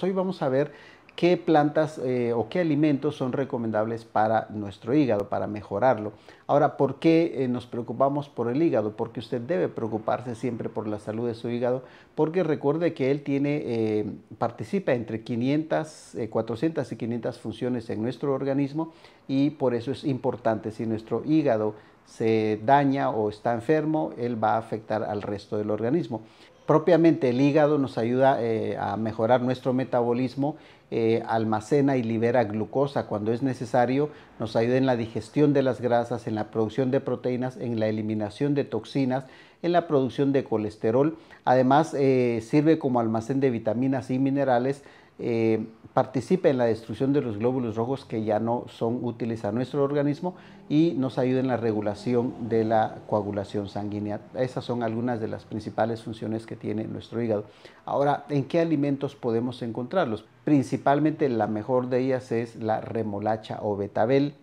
hoy vamos a ver qué plantas eh, o qué alimentos son recomendables para nuestro hígado, para mejorarlo. Ahora, ¿por qué eh, nos preocupamos por el hígado? Porque usted debe preocuparse siempre por la salud de su hígado, porque recuerde que él tiene, eh, participa entre 500, 400 y 500 funciones en nuestro organismo y por eso es importante si nuestro hígado se daña o está enfermo, él va a afectar al resto del organismo propiamente el hígado nos ayuda eh, a mejorar nuestro metabolismo, eh, almacena y libera glucosa cuando es necesario, nos ayuda en la digestión de las grasas, en la producción de proteínas, en la eliminación de toxinas, en la producción de colesterol. Además, eh, sirve como almacén de vitaminas y minerales participe en la destrucción de los glóbulos rojos que ya no son útiles a nuestro organismo y nos ayuda en la regulación de la coagulación sanguínea. Esas son algunas de las principales funciones que tiene nuestro hígado. Ahora, ¿en qué alimentos podemos encontrarlos? Principalmente la mejor de ellas es la remolacha o betabel.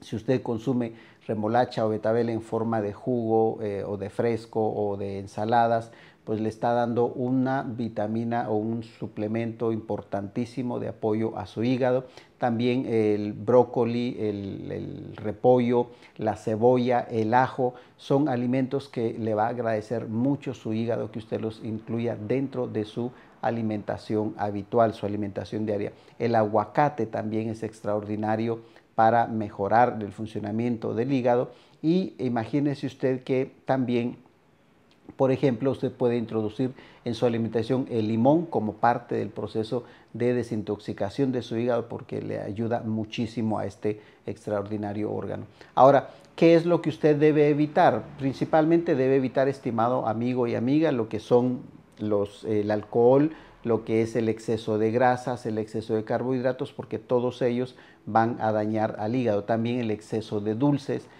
Si usted consume remolacha o betabel en forma de jugo eh, o de fresco o de ensaladas, pues le está dando una vitamina o un suplemento importantísimo de apoyo a su hígado. También el brócoli, el, repollo, la cebolla, el ajo, son alimentos que le va a agradecer mucho su hígado que usted los incluya dentro de su alimentación habitual, su alimentación diaria. El aguacate también es extraordinario para mejorar el funcionamiento del hígado y imagínese usted que también por ejemplo, usted puede introducir en su alimentación el limón como parte del proceso de desintoxicación de su hígado porque le ayuda muchísimo a este extraordinario órgano. Ahora, ¿qué es lo que usted debe evitar? Principalmente debe evitar, estimado amigo y amiga, lo que son el alcohol, lo que es el exceso de grasas, el exceso de carbohidratos, porque todos ellos van a dañar al hígado. También el exceso de dulces,